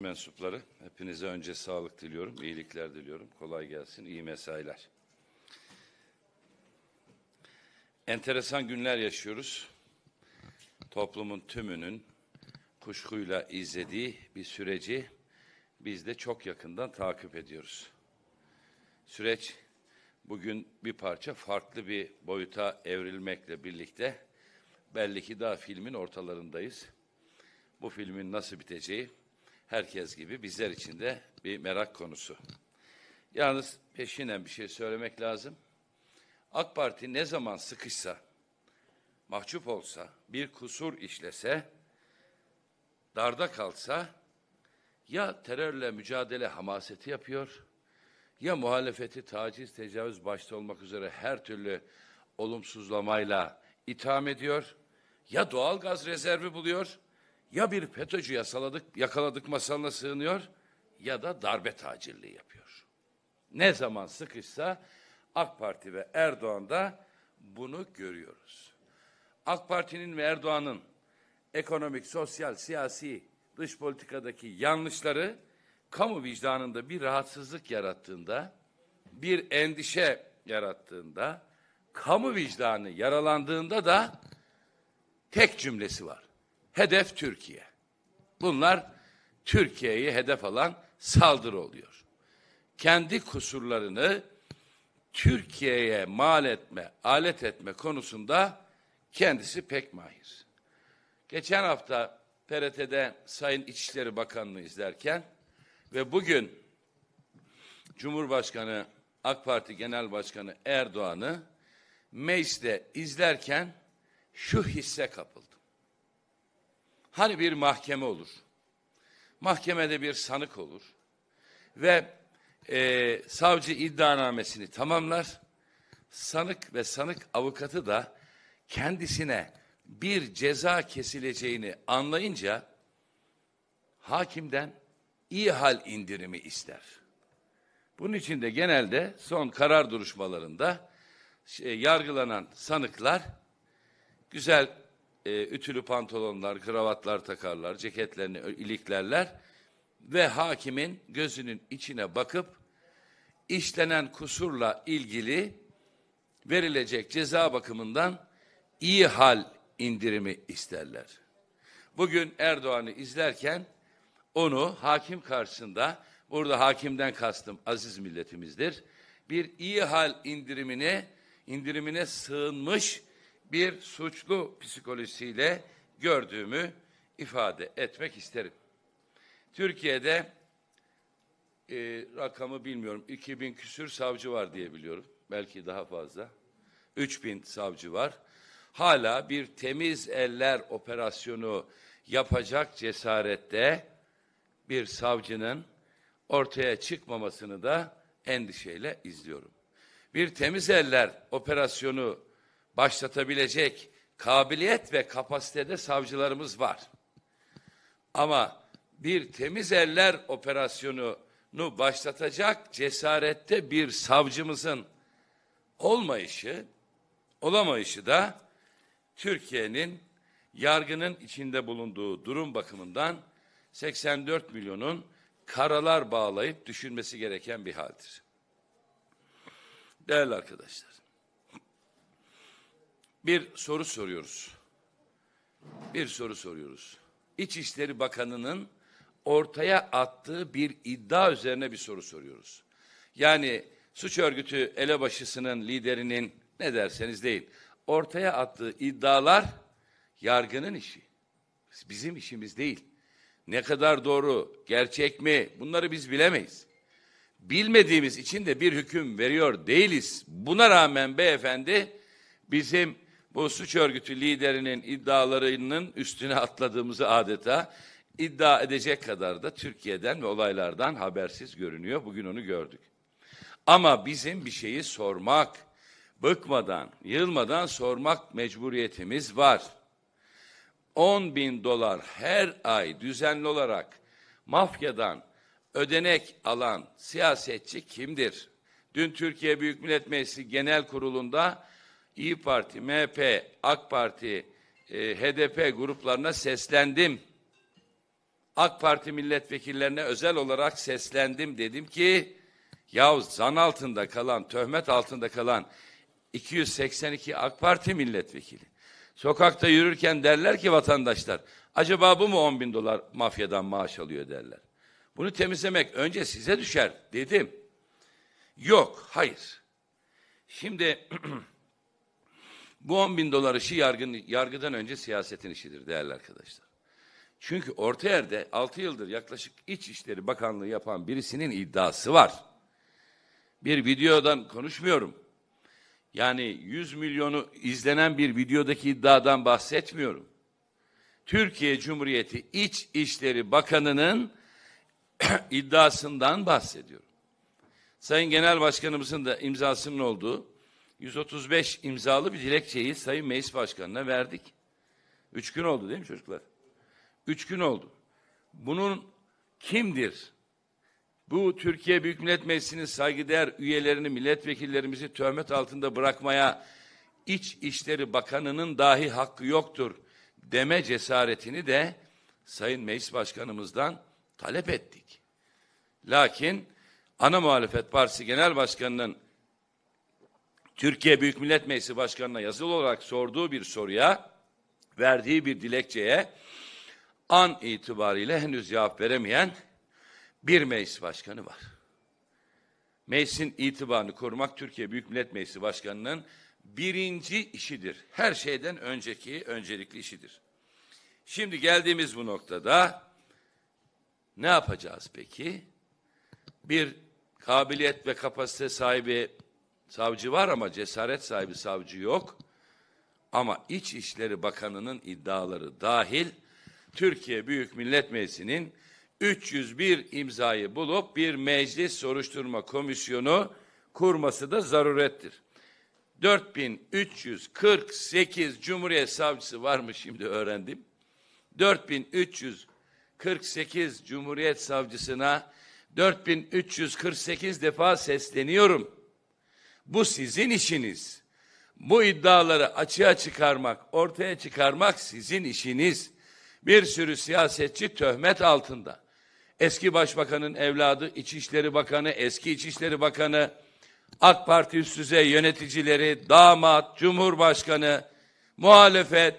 mensupları hepinize önce sağlık diliyorum, iyilikler diliyorum. Kolay gelsin, iyi mesailer. Enteresan günler yaşıyoruz. Toplumun tümünün kuşkuyla izlediği bir süreci biz de çok yakından takip ediyoruz. Süreç bugün bir parça farklı bir boyuta evrilmekle birlikte belli ki daha filmin ortalarındayız. Bu filmin nasıl biteceği herkes gibi bizler için de bir merak konusu. Yalnız peşinden bir şey söylemek lazım. AK Parti ne zaman sıkışsa, mahcup olsa, bir kusur işlese, darda kalsa ya terörle mücadele hamaseti yapıyor ya muhalefeti taciz, tecavüz başta olmak üzere her türlü olumsuzlamayla itham ediyor ya doğal gaz rezervi buluyor ya bir FETÖ'cü yasaladık, yakaladık masalına sığınıyor ya da darbe tacirliği yapıyor. Ne zaman sıkışsa AK Parti ve Erdoğan da bunu görüyoruz. AK Parti'nin ve Erdoğan'ın ekonomik, sosyal, siyasi, dış politikadaki yanlışları kamu vicdanında bir rahatsızlık yarattığında, bir endişe yarattığında, kamu vicdanı yaralandığında da tek cümlesi var. Hedef Türkiye. Bunlar Türkiye'yi hedef alan saldırı oluyor. Kendi kusurlarını Türkiye'ye mal etme, alet etme konusunda kendisi pek mahir. Geçen hafta TRT'de Sayın İçişleri Bakanı'nı izlerken ve bugün Cumhurbaşkanı AK Parti Genel Başkanı Erdoğan'ı mecliste izlerken şu hisse kapıldı. Hani bir mahkeme olur. Mahkemede bir sanık olur. Ve e, savcı iddianamesini tamamlar. Sanık ve sanık avukatı da kendisine bir ceza kesileceğini anlayınca hakimden iyi hal indirimi ister. Bunun için de genelde son karar duruşmalarında şey, yargılanan sanıklar güzel e, ütülü pantolonlar, kravatlar takarlar, ceketlerini iliklerler ve hakimin gözünün içine bakıp işlenen kusurla ilgili verilecek ceza bakımından iyi hal indirimi isterler. Bugün Erdoğan'ı izlerken onu hakim karşısında, burada hakimden kastım aziz milletimizdir, bir iyi hal indirimine, indirimine sığınmış bir suçlu psikolojisiyle gördüğümü ifade etmek isterim. Türkiye'de e, rakamı bilmiyorum 2000 küsür savcı var diye biliyorum. Belki daha fazla. 3000 savcı var. Hala bir temiz eller operasyonu yapacak cesarette bir savcının ortaya çıkmamasını da endişeyle izliyorum. Bir temiz eller operasyonu başlatabilecek kabiliyet ve kapasitede savcılarımız var. Ama bir temiz eller operasyonunu başlatacak cesarette bir savcımızın olmayışı, olamayışı da Türkiye'nin yargının içinde bulunduğu durum bakımından 84 milyonun karalar bağlayıp düşünmesi gereken bir haldir. Değerli arkadaşlar, bir soru soruyoruz. Bir soru soruyoruz. İçişleri Bakanı'nın ortaya attığı bir iddia üzerine bir soru soruyoruz. Yani suç örgütü elebaşısının liderinin ne derseniz değil ortaya attığı iddialar yargının işi. Bizim işimiz değil. Ne kadar doğru, gerçek mi bunları biz bilemeyiz. Bilmediğimiz için de bir hüküm veriyor değiliz. Buna rağmen beyefendi bizim bu suç örgütü liderinin iddialarının üstüne atladığımızı adeta iddia edecek kadar da Türkiye'den ve olaylardan habersiz görünüyor. Bugün onu gördük. Ama bizim bir şeyi sormak, bıkmadan, yılmadan sormak mecburiyetimiz var. 10 bin dolar her ay düzenli olarak mafyadan ödenek alan siyasetçi kimdir? Dün Türkiye Büyük Millet Meclisi Genel Kurulu'nda İyi Parti, MHP, AK Parti, e, HDP gruplarına seslendim. AK Parti milletvekillerine özel olarak seslendim dedim ki ya zan altında kalan, töhmet altında kalan 282 AK Parti milletvekili. Sokakta yürürken derler ki vatandaşlar acaba bu mu 10 bin dolar mafyadan maaş alıyor derler. Bunu temizlemek önce size düşer dedim. Yok, hayır. Şimdi Bu 10 bin dolar işi yargın, yargıdan önce siyasetin işidir değerli arkadaşlar. Çünkü orta yerde 6 yıldır yaklaşık İçişleri Bakanlığı yapan birisinin iddiası var. Bir videodan konuşmuyorum. Yani 100 milyonu izlenen bir videodaki iddiadan bahsetmiyorum. Türkiye Cumhuriyeti İçişleri Bakanı'nın iddiasından bahsediyorum. Sayın Genel Başkanımızın da imzasının olduğu 135 imzalı bir dilekçeyi Sayın Meclis Başkanı'na verdik. Üç gün oldu değil mi çocuklar? Üç gün oldu. Bunun kimdir? Bu Türkiye Büyük Millet Meclisi'nin saygıdeğer üyelerini, milletvekillerimizi töhmet altında bırakmaya İç İşleri Bakanı'nın dahi hakkı yoktur deme cesaretini de Sayın Meclis Başkanımızdan talep ettik. Lakin ana muhalefet partisi genel başkanının Türkiye Büyük Millet Meclisi Başkanı'na yazılı olarak sorduğu bir soruya, verdiği bir dilekçeye an itibariyle henüz cevap veremeyen bir meclis başkanı var. Meclisin itibarını korumak Türkiye Büyük Millet Meclisi Başkanı'nın birinci işidir. Her şeyden önceki, öncelikli işidir. Şimdi geldiğimiz bu noktada ne yapacağız peki? Bir kabiliyet ve kapasite sahibi Savcı var ama cesaret sahibi savcı yok. Ama İçişleri Bakanı'nın iddiaları dahil Türkiye Büyük Millet Meclisi'nin 301 imzayı bulup bir meclis soruşturma komisyonu kurması da zarurettir. 4348 Cumhuriyet Savcısı varmış şimdi öğrendim. 4348 Cumhuriyet Savcısına 4348 defa sesleniyorum. Bu sizin işiniz. Bu iddiaları açığa çıkarmak, ortaya çıkarmak sizin işiniz. Bir sürü siyasetçi töhmet altında. Eski başbakanın evladı, İçişleri Bakanı, eski İçişleri Bakanı, AK Parti üst düzey yöneticileri, damat, cumhurbaşkanı, muhalefet,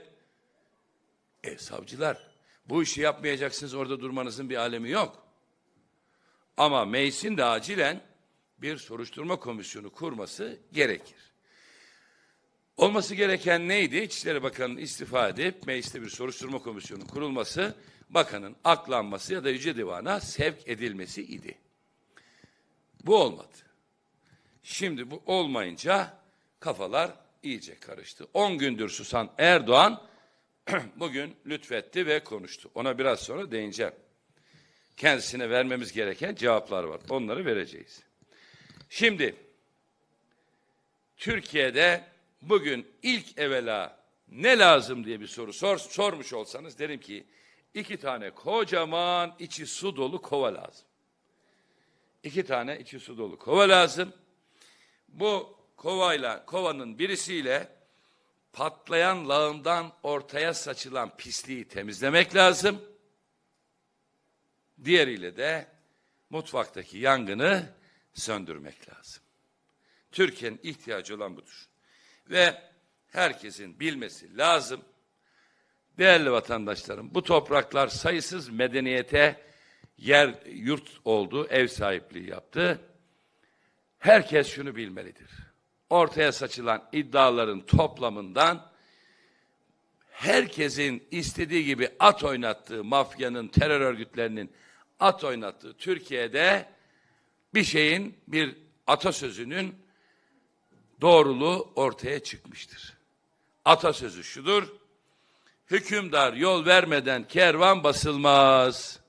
e, savcılar. Bu işi yapmayacaksınız orada durmanızın bir alemi yok. Ama meclisin de acilen bir soruşturma komisyonu kurması gerekir. Olması gereken neydi? İçişleri Bakanı'nın istifa edip mecliste bir soruşturma komisyonu kurulması, bakanın aklanması ya da Yüce Divan'a sevk edilmesi idi. Bu olmadı. Şimdi bu olmayınca kafalar iyice karıştı. 10 gündür susan Erdoğan bugün lütfetti ve konuştu. Ona biraz sonra değineceğim. Kendisine vermemiz gereken cevaplar var. Onları vereceğiz. Şimdi Türkiye'de bugün ilk evvela ne lazım diye bir soru sor, sormuş olsanız derim ki iki tane kocaman içi su dolu kova lazım. İki tane içi su dolu kova lazım. Bu kovayla, kovanın birisiyle patlayan lağımdan ortaya saçılan pisliği temizlemek lazım. Diğeriyle de mutfaktaki yangını söndürmek lazım. Türkiye'nin ihtiyacı olan budur. Ve herkesin bilmesi lazım. Değerli vatandaşlarım, bu topraklar sayısız medeniyete yer yurt oldu, ev sahipliği yaptı. Herkes şunu bilmelidir. Ortaya saçılan iddiaların toplamından herkesin istediği gibi at oynattığı mafyanın, terör örgütlerinin at oynattığı Türkiye'de bir şeyin, bir atasözünün doğruluğu ortaya çıkmıştır. Atasözü şudur, hükümdar yol vermeden kervan basılmaz.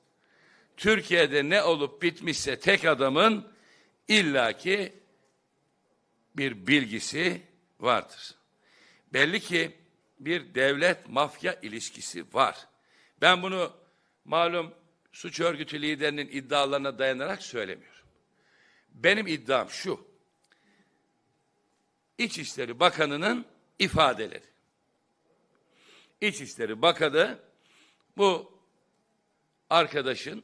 Türkiye'de ne olup bitmişse tek adamın illaki bir bilgisi vardır. Belli ki bir devlet mafya ilişkisi var. Ben bunu malum suç örgütü liderinin iddialarına dayanarak söylemiyorum. Benim iddiam şu. İçişleri Bakanı'nın ifadeleri. İçişleri Bakanı bu arkadaşın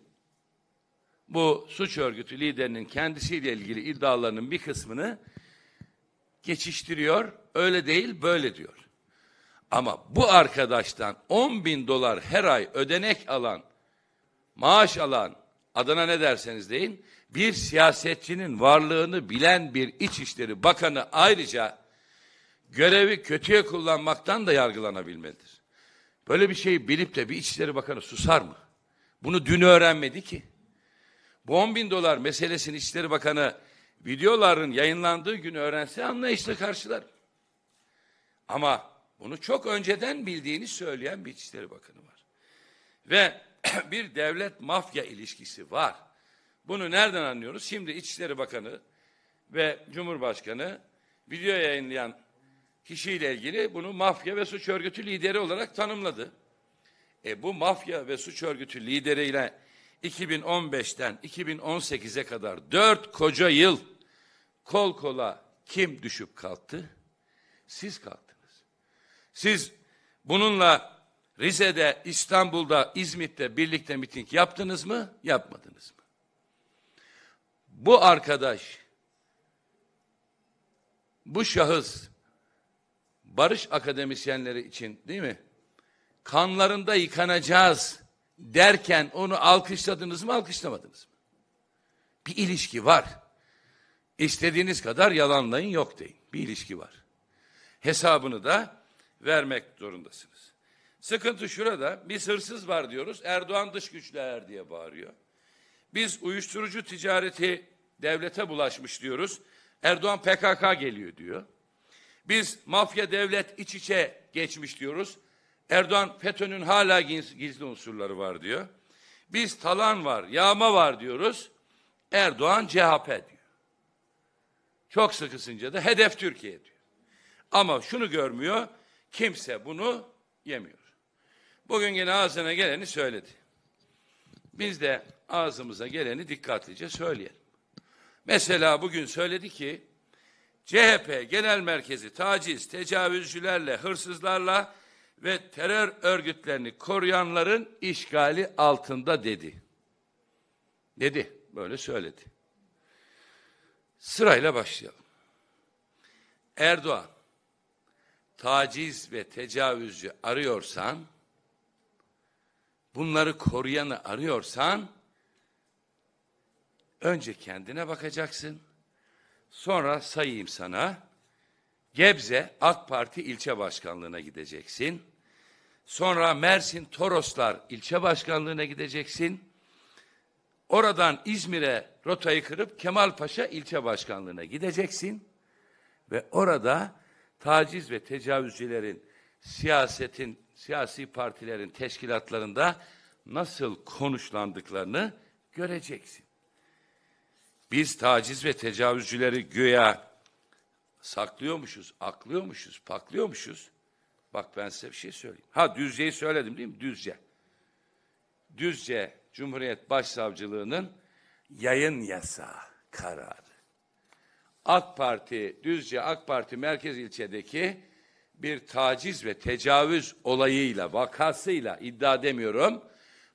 bu suç örgütü liderinin kendisiyle ilgili iddialarının bir kısmını geçiştiriyor. Öyle değil böyle diyor. Ama bu arkadaştan 10 bin dolar her ay ödenek alan, maaş alan adına ne derseniz deyin, bir siyasetçinin varlığını bilen bir İçişleri Bakanı ayrıca görevi kötüye kullanmaktan da yargılanabilmelidir. Böyle bir şeyi bilip de bir İçişleri Bakanı susar mı? Bunu dün öğrenmedi ki. Bu 10 bin dolar meselesini İçişleri Bakanı videoların yayınlandığı gün öğrense anlayışla karşılar. Ama bunu çok önceden bildiğini söyleyen bir İçişleri Bakanı var. Ve bir devlet mafya ilişkisi var. Bunu nereden anlıyoruz? Şimdi İçişleri Bakanı ve Cumhurbaşkanı video yayınlayan kişiyle ilgili bunu mafya ve suç örgütü lideri olarak tanımladı. E bu mafya ve suç örgütü lideriyle 2015'ten 2018'e kadar dört koca yıl kol kola kim düşüp kalktı? Siz kalktınız. Siz bununla Rize'de, İstanbul'da, İzmit'te birlikte miting yaptınız mı? Yapmadınız mı? Bu arkadaş, bu şahıs, barış akademisyenleri için değil mi? Kanlarında yıkanacağız derken onu alkışladınız mı, alkışlamadınız mı? Bir ilişki var. İstediğiniz kadar yalanlayın yok deyin. Bir ilişki var. Hesabını da vermek zorundasınız. Sıkıntı şurada. Biz hırsız var diyoruz. Erdoğan dış güçler diye bağırıyor. Biz uyuşturucu ticareti devlete bulaşmış diyoruz. Erdoğan PKK geliyor diyor. Biz mafya devlet iç içe geçmiş diyoruz. Erdoğan FETÖ'nün hala gizli unsurları var diyor. Biz talan var, yağma var diyoruz. Erdoğan CHP diyor. Çok sıkısınca da hedef Türkiye diyor. Ama şunu görmüyor, kimse bunu yemiyor. Bugün yine ağzına geleni söyledi. Biz de ağzımıza geleni dikkatlice söyleyelim. Mesela bugün söyledi ki CHP genel merkezi taciz, tecavüzcülerle, hırsızlarla ve terör örgütlerini koruyanların işgali altında dedi. Dedi, böyle söyledi. Sırayla başlayalım. Erdoğan, taciz ve tecavüzcü arıyorsan bunları koruyanı arıyorsan önce kendine bakacaksın. Sonra sayayım sana. Gebze AK Parti ilçe başkanlığına gideceksin. Sonra Mersin Toroslar ilçe başkanlığına gideceksin. Oradan İzmir'e rotayı kırıp Kemalpaşa ilçe başkanlığına gideceksin. Ve orada taciz ve tecavüzcülerin siyasetin siyasi partilerin teşkilatlarında nasıl konuşlandıklarını göreceksin. Biz taciz ve tecavüzcüleri güya saklıyormuşuz, aklıyormuşuz, paklıyormuşuz. Bak ben size bir şey söyleyeyim. Ha Düzce'yi söyledim değil mi? Düzce. Düzce Cumhuriyet Başsavcılığı'nın yayın yasağı kararı. AK Parti, Düzce AK Parti merkez ilçedeki bir taciz ve tecavüz olayıyla, vakasıyla iddia demiyorum,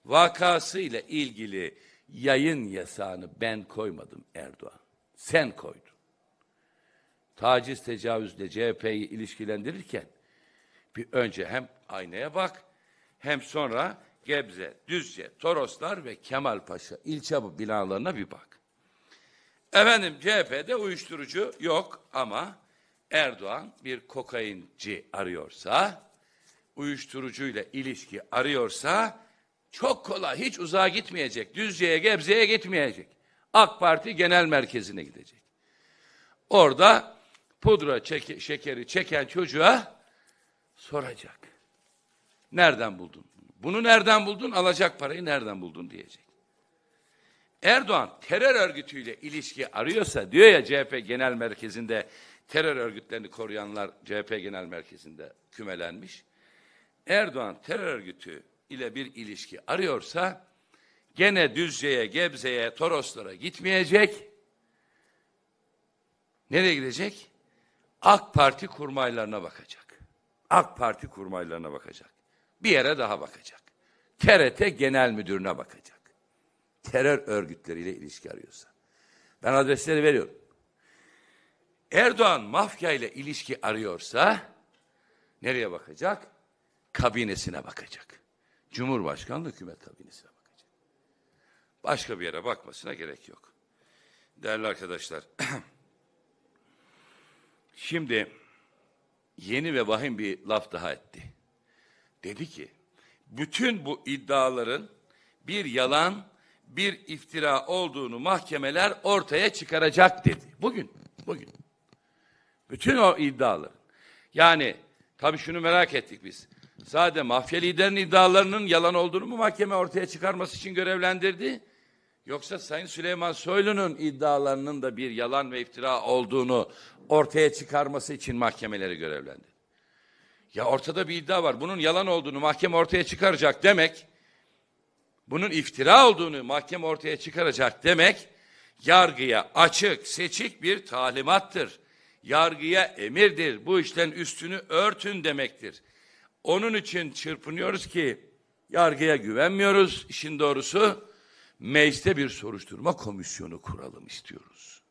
vakasıyla ilgili yayın yasağını ben koymadım Erdoğan. Sen koydun. Taciz, tecavüzle CHP'yi ilişkilendirirken bir önce hem aynaya bak hem sonra Gebze, Düzce, Toroslar ve Kemalpaşa ilçe binalarına bir bak. Efendim CHP'de uyuşturucu yok ama Erdoğan bir kokainci arıyorsa, uyuşturucuyla ilişki arıyorsa çok kolay, hiç uzağa gitmeyecek. Düzce'ye, Gebze'ye gitmeyecek. AK Parti genel merkezine gidecek. Orada pudra çeke, şekeri çeken çocuğa soracak. Nereden buldun? Bunu nereden buldun? Alacak parayı nereden buldun diyecek. Erdoğan terör örgütüyle ilişki arıyorsa diyor ya CHP genel merkezinde terör örgütlerini koruyanlar CHP Genel Merkezi'nde kümelenmiş. Erdoğan terör örgütü ile bir ilişki arıyorsa gene Düzce'ye, Gebze'ye, Toroslara gitmeyecek. Nereye gidecek? AK Parti kurmaylarına bakacak. AK Parti kurmaylarına bakacak. Bir yere daha bakacak. TRT Genel Müdürü'ne bakacak. Terör örgütleriyle ilişki arıyorsa. Ben adresleri veriyorum. Erdoğan mafya ile ilişki arıyorsa nereye bakacak? Kabinesine bakacak. Cumhurbaşkanlığı hükümet kabinesine bakacak. Başka bir yere bakmasına gerek yok. Değerli arkadaşlar, şimdi yeni ve vahim bir laf daha etti. Dedi ki, bütün bu iddiaların bir yalan, bir iftira olduğunu mahkemeler ortaya çıkaracak dedi. Bugün, bugün. Bütün o iddialar. Yani tabii şunu merak ettik biz. Sadece mafya liderinin iddialarının yalan olduğunu mu mahkeme ortaya çıkarması için görevlendirdi? Yoksa Sayın Süleyman Soylu'nun iddialarının da bir yalan ve iftira olduğunu ortaya çıkarması için mahkemeleri görevlendi? Ya ortada bir iddia var. Bunun yalan olduğunu mahkeme ortaya çıkaracak demek, bunun iftira olduğunu mahkeme ortaya çıkaracak demek, yargıya açık, seçik bir talimattır yargıya emirdir. Bu işten üstünü örtün demektir. Onun için çırpınıyoruz ki yargıya güvenmiyoruz. İşin doğrusu mecliste bir soruşturma komisyonu kuralım istiyoruz.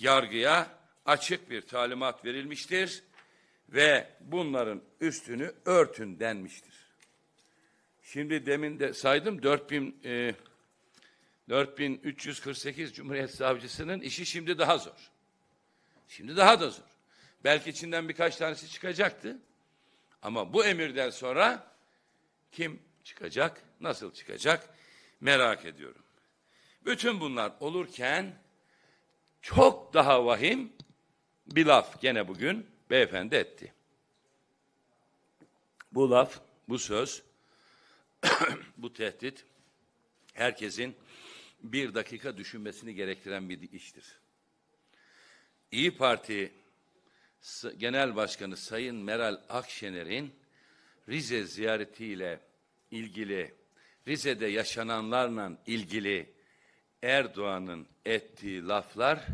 Yargıya açık bir talimat verilmiştir ve bunların üstünü örtün denmiştir. Şimdi demin de saydım 4000 e, 4348 Cumhuriyet Savcısının işi şimdi daha zor. Şimdi daha da zor. Belki içinden birkaç tanesi çıkacaktı. Ama bu emirden sonra kim çıkacak, nasıl çıkacak merak ediyorum. Bütün bunlar olurken çok daha vahim bir laf gene bugün beyefendi etti. Bu laf, bu söz, bu tehdit herkesin bir dakika düşünmesini gerektiren bir iştir. İyi Parti Genel Başkanı Sayın Meral Akşener'in Rize ziyaretiyle ilgili, Rize'de yaşananlarla ilgili Erdoğan'ın ettiği laflar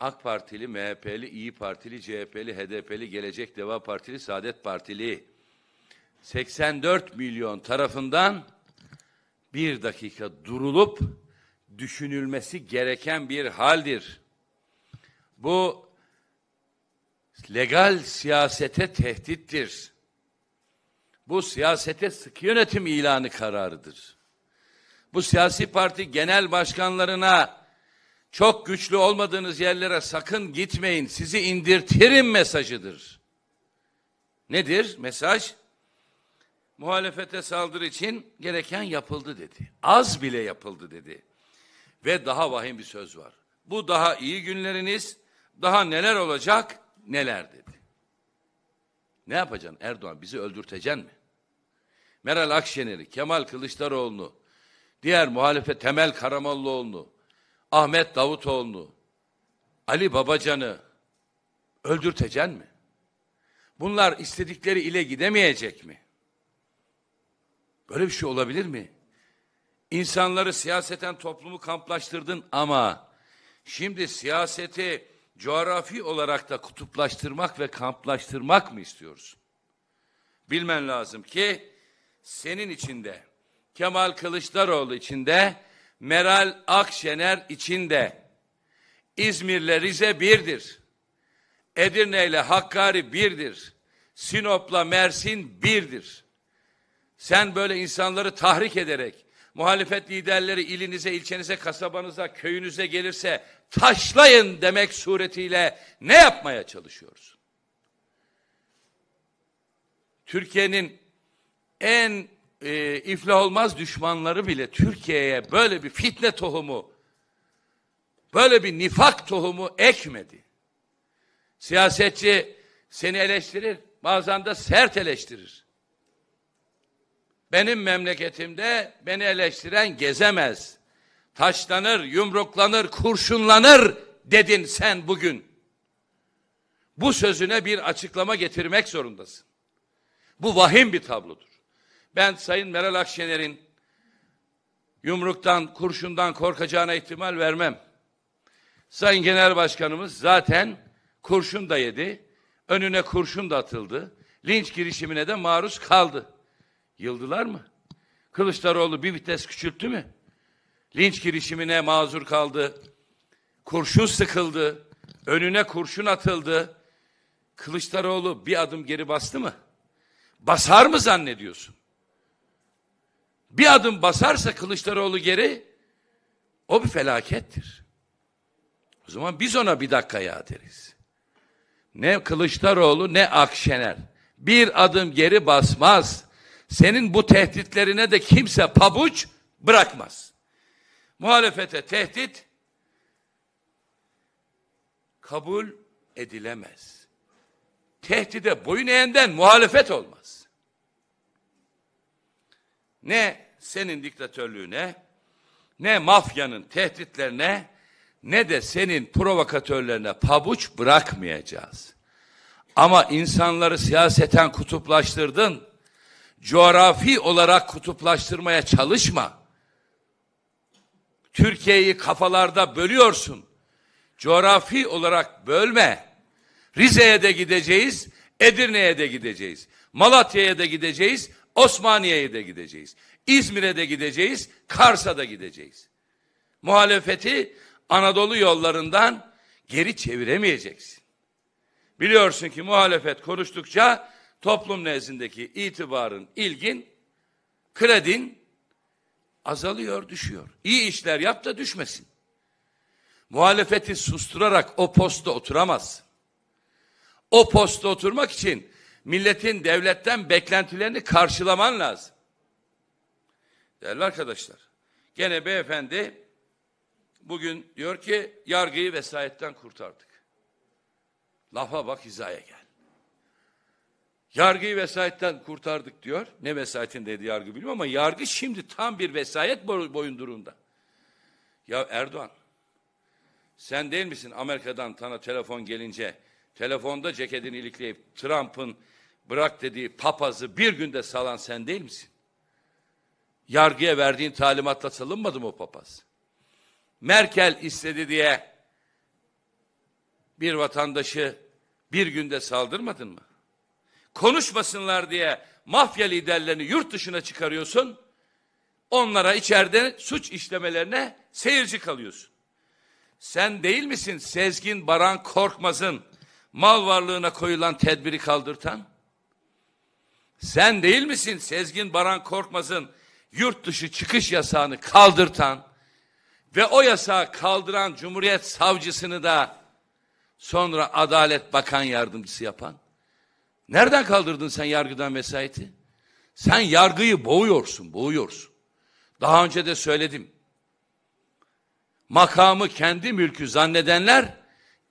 AK Partili, MHP'li, İyi Partili, CHP'li, HDP'li, Gelecek Deva Partili, Saadet Partili 84 milyon tarafından bir dakika durulup düşünülmesi gereken bir haldir. Bu legal siyasete tehdittir. Bu siyasete sık yönetim ilanı kararıdır. Bu siyasi parti genel başkanlarına çok güçlü olmadığınız yerlere sakın gitmeyin sizi indirtirim mesajıdır. Nedir mesaj? Muhalefete saldırı için gereken yapıldı dedi. Az bile yapıldı dedi. Ve daha vahim bir söz var. Bu daha iyi günleriniz, daha neler olacak neler dedi. Ne yapacaksın Erdoğan bizi öldürtecen mi? Meral Akşener'i, Kemal Kılıçdaroğlu'nu, diğer muhalefet Temel Karamollaoğlu'nu, Ahmet Davutoğlu'nu, Ali Babacan'ı öldürtecen mi? Bunlar istedikleri ile gidemeyecek mi? Böyle bir şey olabilir mi? İnsanları siyaseten toplumu kamplaştırdın ama şimdi siyaseti coğrafi olarak da kutuplaştırmak ve kamplaştırmak mı istiyoruz? Bilmen lazım ki senin içinde, Kemal Kılıçdaroğlu içinde, Meral Akşener içinde, İzmir'le Rize birdir. Edirne ile Hakkari birdir. Sinop'la Mersin birdir. Sen böyle insanları tahrik ederek, Muhalefet liderleri ilinize, ilçenize, kasabanıza, köyünüze gelirse taşlayın demek suretiyle ne yapmaya çalışıyoruz? Türkiye'nin en e, iflah olmaz düşmanları bile Türkiye'ye böyle bir fitne tohumu, böyle bir nifak tohumu ekmedi. Siyasetçi seni eleştirir, bazen de sert eleştirir. Benim memleketimde beni eleştiren gezemez. Taşlanır, yumruklanır, kurşunlanır dedin sen bugün. Bu sözüne bir açıklama getirmek zorundasın. Bu vahim bir tablodur. Ben Sayın Meral Akşener'in yumruktan, kurşundan korkacağına ihtimal vermem. Sayın Genel Başkanımız zaten kurşun da yedi, önüne kurşun da atıldı, linç girişimine de maruz kaldı. Yıldılar mı? Kılıçdaroğlu bir vites küçülttü mü? Linç girişimine mazur kaldı. Kurşun sıkıldı. Önüne kurşun atıldı. Kılıçdaroğlu bir adım geri bastı mı? Basar mı zannediyorsun? Bir adım basarsa Kılıçdaroğlu geri o bir felakettir. O zaman biz ona bir dakika ya deriz. Ne Kılıçdaroğlu ne Akşener bir adım geri basmaz. Senin bu tehditlerine de kimse pabuç bırakmaz. Muhalefete tehdit kabul edilemez. Tehdide boyun eğenden muhalefet olmaz. Ne senin diktatörlüğüne, ne mafyanın tehditlerine, ne de senin provokatörlerine pabuç bırakmayacağız. Ama insanları siyaseten kutuplaştırdın coğrafi olarak kutuplaştırmaya çalışma. Türkiye'yi kafalarda bölüyorsun. Coğrafi olarak bölme. Rize'ye de gideceğiz, Edirne'ye de gideceğiz, Malatya'ya da gideceğiz, Osmaniye'ye de gideceğiz, İzmir'e de gideceğiz, Kars'a da gideceğiz. Muhalefeti Anadolu yollarından geri çeviremeyeceksin. Biliyorsun ki muhalefet konuştukça toplum nezdindeki itibarın, ilgin, kredin azalıyor, düşüyor. İyi işler yap da düşmesin. Muhalefeti susturarak o posta oturamaz. O posta oturmak için milletin devletten beklentilerini karşılaman lazım. Değerli arkadaşlar, gene beyefendi bugün diyor ki yargıyı vesayetten kurtardık. Lafa bak hizaya gel. Yargıyı vesayetten kurtardık diyor. Ne vesayetindeydi yargı bilmiyorum ama yargı şimdi tam bir vesayet boyundurunda. Ya Erdoğan, sen değil misin Amerika'dan sana telefon gelince telefonda ceketini ilikleyip Trump'ın bırak dediği papazı bir günde salan sen değil misin? Yargıya verdiğin talimatla salınmadı mı o papaz? Merkel istedi diye bir vatandaşı bir günde saldırmadın mı? konuşmasınlar diye mafya liderlerini yurt dışına çıkarıyorsun. Onlara içeride suç işlemelerine seyirci kalıyorsun. Sen değil misin Sezgin Baran Korkmaz'ın mal varlığına koyulan tedbiri kaldırtan? Sen değil misin Sezgin Baran Korkmaz'ın yurt dışı çıkış yasağını kaldırtan ve o yasağı kaldıran Cumhuriyet Savcısını da sonra Adalet Bakan Yardımcısı yapan? Nereden kaldırdın sen yargıdan vesayeti? Sen yargıyı boğuyorsun, boğuyorsun. Daha önce de söyledim. Makamı kendi mülkü zannedenler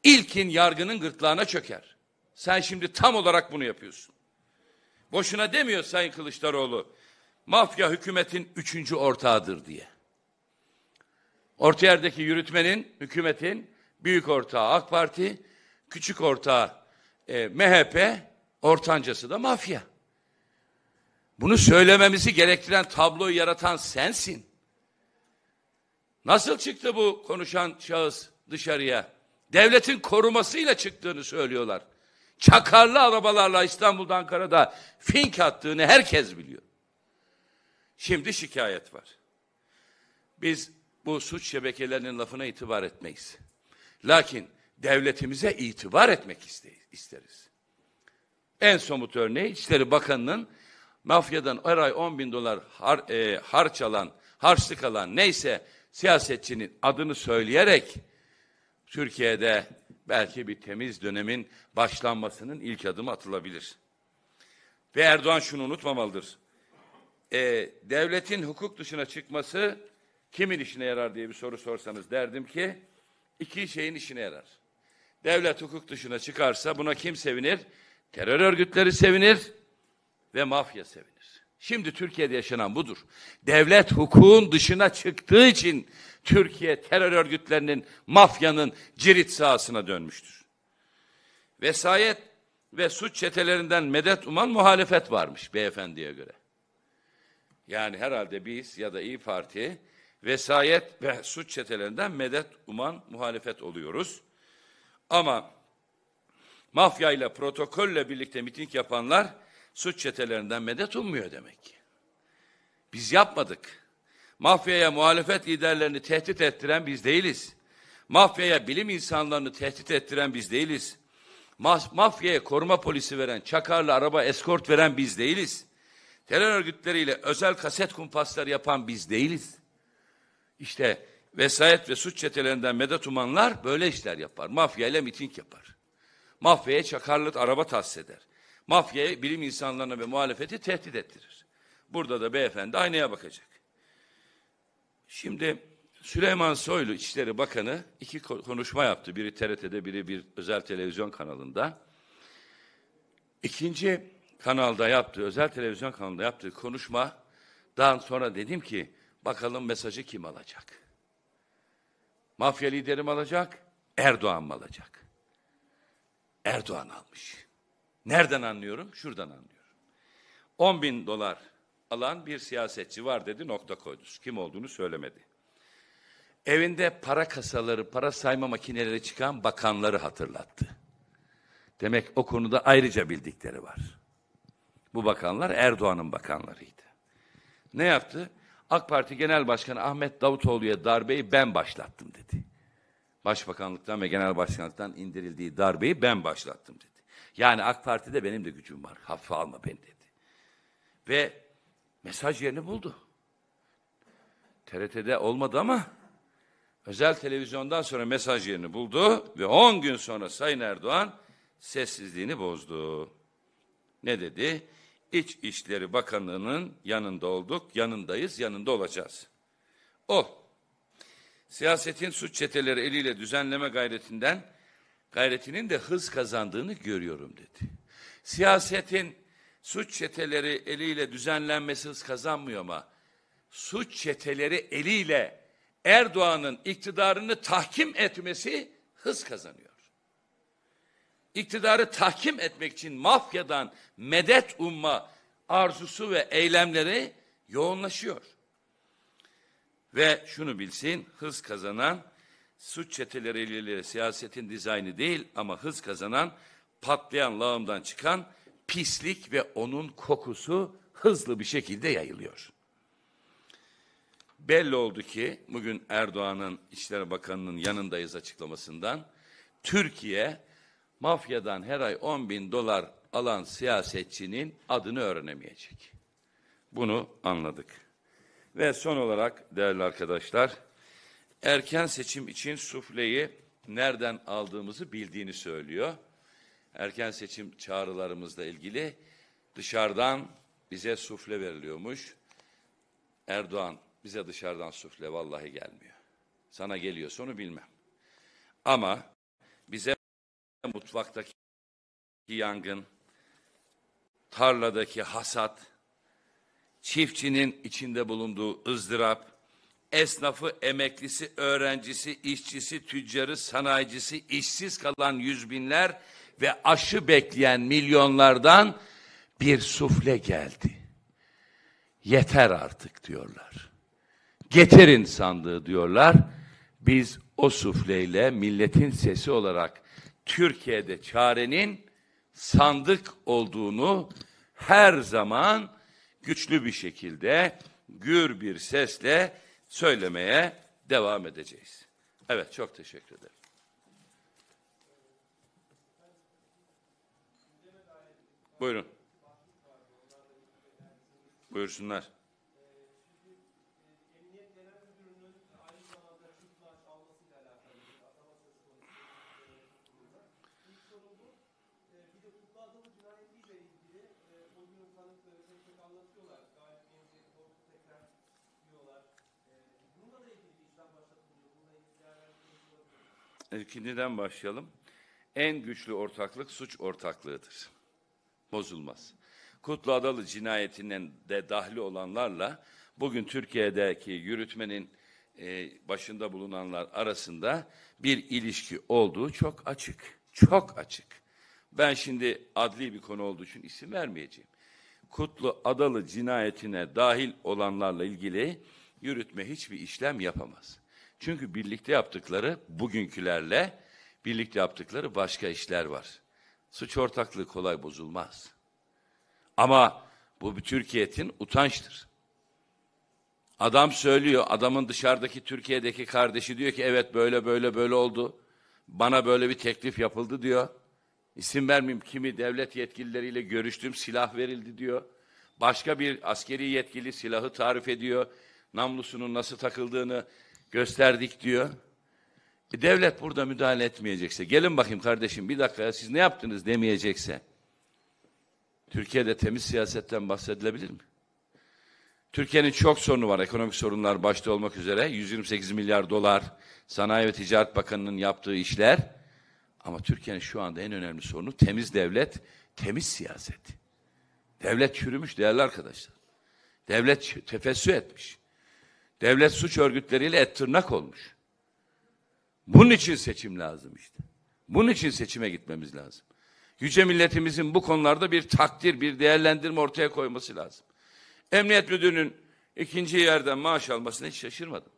ilkin yargının gırtlağına çöker. Sen şimdi tam olarak bunu yapıyorsun. Boşuna demiyor Sayın Kılıçdaroğlu, mafya hükümetin üçüncü ortağıdır diye. Orta yerdeki yürütmenin, hükümetin büyük ortağı AK Parti, küçük ortağı e, MHP, Ortancası da mafya. Bunu söylememizi gerektiren tabloyu yaratan sensin. Nasıl çıktı bu konuşan şahıs dışarıya? Devletin korumasıyla çıktığını söylüyorlar. Çakarlı arabalarla İstanbul'da Ankara'da fink attığını herkes biliyor. Şimdi şikayet var. Biz bu suç şebekelerinin lafına itibar etmeyiz. Lakin devletimize itibar etmek isteriz. En somut örneği İçişleri Bakanı'nın mafyadan her ay 10 bin dolar har, e, harç alan, harçlık alan neyse siyasetçinin adını söyleyerek Türkiye'de belki bir temiz dönemin başlanmasının ilk adımı atılabilir. Ve Erdoğan şunu unutmamalıdır. E, devletin hukuk dışına çıkması kimin işine yarar diye bir soru sorsanız derdim ki iki şeyin işine yarar. Devlet hukuk dışına çıkarsa buna kim sevinir? Terör örgütleri sevinir ve mafya sevinir. Şimdi Türkiye'de yaşanan budur. Devlet hukukun dışına çıktığı için Türkiye terör örgütlerinin, mafyanın cirit sahasına dönmüştür. Vesayet ve suç çetelerinden medet uman muhalefet varmış beyefendiye göre. Yani herhalde biz ya da İyi Parti vesayet ve suç çetelerinden medet uman muhalefet oluyoruz. Ama Mafya ile protokolle birlikte miting yapanlar suç çetelerinden medet ummuyor demek ki. Biz yapmadık. Mafyaya muhalefet liderlerini tehdit ettiren biz değiliz. Mafyaya bilim insanlarını tehdit ettiren biz değiliz. Mas mafyaya koruma polisi veren, çakarlı araba eskort veren biz değiliz. Terör örgütleriyle özel kaset kumpasları yapan biz değiliz. İşte vesayet ve suç çetelerinden medet umanlar böyle işler yapar. Mafya ile miting yapar. Mafyaya çakarlık araba tahsis eder. Mafyaya bilim insanlarına ve muhalefeti tehdit ettirir. Burada da beyefendi aynaya bakacak. Şimdi Süleyman Soylu İçişleri Bakanı iki konuşma yaptı. Biri TRT'de, biri bir özel televizyon kanalında. İkinci kanalda yaptığı, özel televizyon kanalında yaptığı konuşma daha sonra dedim ki bakalım mesajı kim alacak? Mafya lideri alacak, Erdoğan mı alacak? Erdoğan almış. Nereden anlıyorum? Şuradan anlıyorum. 10 bin dolar alan bir siyasetçi var dedi nokta koydunuz. Kim olduğunu söylemedi. Evinde para kasaları, para sayma makineleri çıkan bakanları hatırlattı. Demek o konuda ayrıca bildikleri var. Bu bakanlar Erdoğan'ın bakanlarıydı. Ne yaptı? AK Parti Genel Başkanı Ahmet Davutoğlu'ya darbeyi ben başlattım dedi başbakanlıktan ve genel başkanlıktan indirildiği darbeyi ben başlattım dedi. Yani AK Parti'de benim de gücüm var. Hafife alma beni dedi. Ve mesaj yerini buldu. TRT'de olmadı ama özel televizyondan sonra mesaj yerini buldu ve 10 gün sonra Sayın Erdoğan sessizliğini bozdu. Ne dedi? İç İşleri Bakanlığı'nın yanında olduk, yanındayız, yanında olacağız. Ol siyasetin suç çeteleri eliyle düzenleme gayretinden gayretinin de hız kazandığını görüyorum dedi. Siyasetin suç çeteleri eliyle düzenlenmesi hız kazanmıyor ama suç çeteleri eliyle Erdoğan'ın iktidarını tahkim etmesi hız kazanıyor. İktidarı tahkim etmek için mafyadan medet umma arzusu ve eylemleri yoğunlaşıyor. Ve şunu bilsin, hız kazanan suç çeteleriyle siyasetin dizaynı değil ama hız kazanan patlayan lağımdan çıkan pislik ve onun kokusu hızlı bir şekilde yayılıyor. Belli oldu ki bugün Erdoğan'ın İçişleri Bakanı'nın yanındayız açıklamasından Türkiye mafyadan her ay 10 bin dolar alan siyasetçinin adını öğrenemeyecek. Bunu anladık. Ve son olarak değerli arkadaşlar, erken seçim için sufleyi nereden aldığımızı bildiğini söylüyor. Erken seçim çağrılarımızla ilgili dışarıdan bize sufle veriliyormuş. Erdoğan bize dışarıdan sufle vallahi gelmiyor. Sana geliyor onu bilmem. Ama bize mutfaktaki yangın, tarladaki hasat, çiftçinin içinde bulunduğu ızdırap, esnafı, emeklisi, öğrencisi, işçisi, tüccarı, sanayicisi, işsiz kalan yüz binler ve aşı bekleyen milyonlardan bir sufle geldi. Yeter artık diyorlar. Getirin sandığı diyorlar. Biz o sufleyle milletin sesi olarak Türkiye'de çarenin sandık olduğunu her zaman güçlü bir şekilde gür bir sesle söylemeye devam edeceğiz. Evet çok teşekkür ederim. Buyurun. Buyursunlar. ikinciden başlayalım. En güçlü ortaklık suç ortaklığıdır. Bozulmaz. Kutlu Adalı cinayetinden de dahli olanlarla bugün Türkiye'deki yürütmenin e, başında bulunanlar arasında bir ilişki olduğu çok açık. Çok açık. Ben şimdi adli bir konu olduğu için isim vermeyeceğim. Kutlu Adalı cinayetine dahil olanlarla ilgili yürütme hiçbir işlem yapamaz. Çünkü birlikte yaptıkları bugünkülerle birlikte yaptıkları başka işler var. Suç ortaklığı kolay bozulmaz. Ama bu bir Türkiye'nin utançtır. Adam söylüyor, adamın dışarıdaki Türkiye'deki kardeşi diyor ki evet böyle böyle böyle oldu. Bana böyle bir teklif yapıldı diyor. İsim vermeyeyim kimi devlet yetkilileriyle görüştüm silah verildi diyor. Başka bir askeri yetkili silahı tarif ediyor. Namlusunun nasıl takıldığını, gösterdik diyor. E devlet burada müdahale etmeyecekse, gelin bakayım kardeşim bir dakika ya, siz ne yaptınız demeyecekse, Türkiye'de temiz siyasetten bahsedilebilir mi? Türkiye'nin çok sorunu var. Ekonomik sorunlar başta olmak üzere 128 milyar dolar Sanayi ve Ticaret Bakanı'nın yaptığı işler. Ama Türkiye'nin şu anda en önemli sorunu temiz devlet, temiz siyaset. Devlet çürümüş değerli arkadaşlar. Devlet tefessü etmiş. Devlet suç örgütleriyle et tırnak olmuş. Bunun için seçim lazım işte. Bunun için seçime gitmemiz lazım. Yüce milletimizin bu konularda bir takdir, bir değerlendirme ortaya koyması lazım. Emniyet müdürünün ikinci yerden maaş almasına hiç şaşırmadım.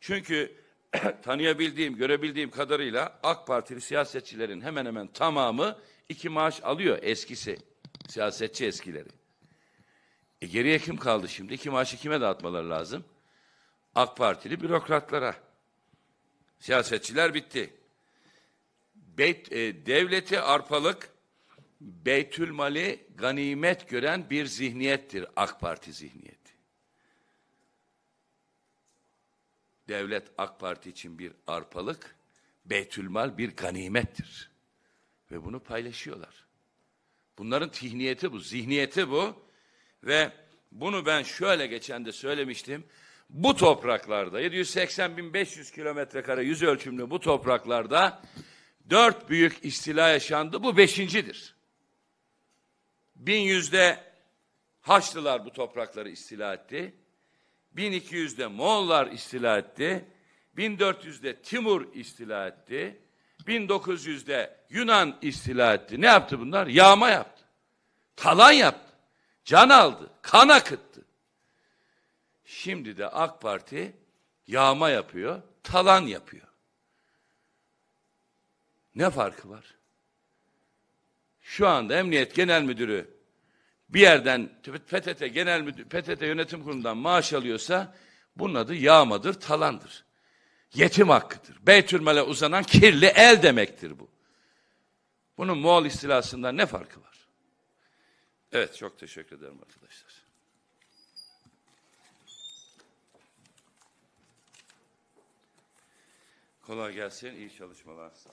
Çünkü tanıyabildiğim, görebildiğim kadarıyla AK Partili siyasetçilerin hemen hemen tamamı iki maaş alıyor eskisi. Siyasetçi eskileri. E geriye kim kaldı şimdi? İki maaşı kime dağıtmaları lazım? AK Partili bürokratlara. Siyasetçiler bitti. Beyt, e, devleti arpalık, Beytülmali ganimet gören bir zihniyettir AK Parti zihniyeti. Devlet AK Parti için bir arpalık, Beytülmal bir ganimettir. Ve bunu paylaşıyorlar. Bunların tihniyeti bu, zihniyeti bu. Ve bunu ben şöyle geçen de söylemiştim bu topraklarda 780.500 kilometre kare yüz ölçümlü bu topraklarda dört büyük istila yaşandı. Bu beşincidir. Bin yüzde Haçlılar bu toprakları istila etti. 1200'de Moğollar istila etti. 1400'de Timur istila etti. 1900'de Yunan istila etti. Ne yaptı bunlar? Yağma yaptı. Talan yaptı. Can aldı. Kan akıttı. Şimdi de AK Parti yağma yapıyor, talan yapıyor. Ne farkı var? Şu anda Emniyet Genel Müdürü bir yerden PTT Genel Müdür, PTT Yönetim Kurulu'ndan maaş alıyorsa bunun adı yağmadır, talandır. Yetim hakkıdır. Beytülmele uzanan kirli el demektir bu. Bunun Moğol istilasından ne farkı var? Evet çok teşekkür ederim arkadaşlar. Kolay gelsin, iyi çalışmalar. Sağ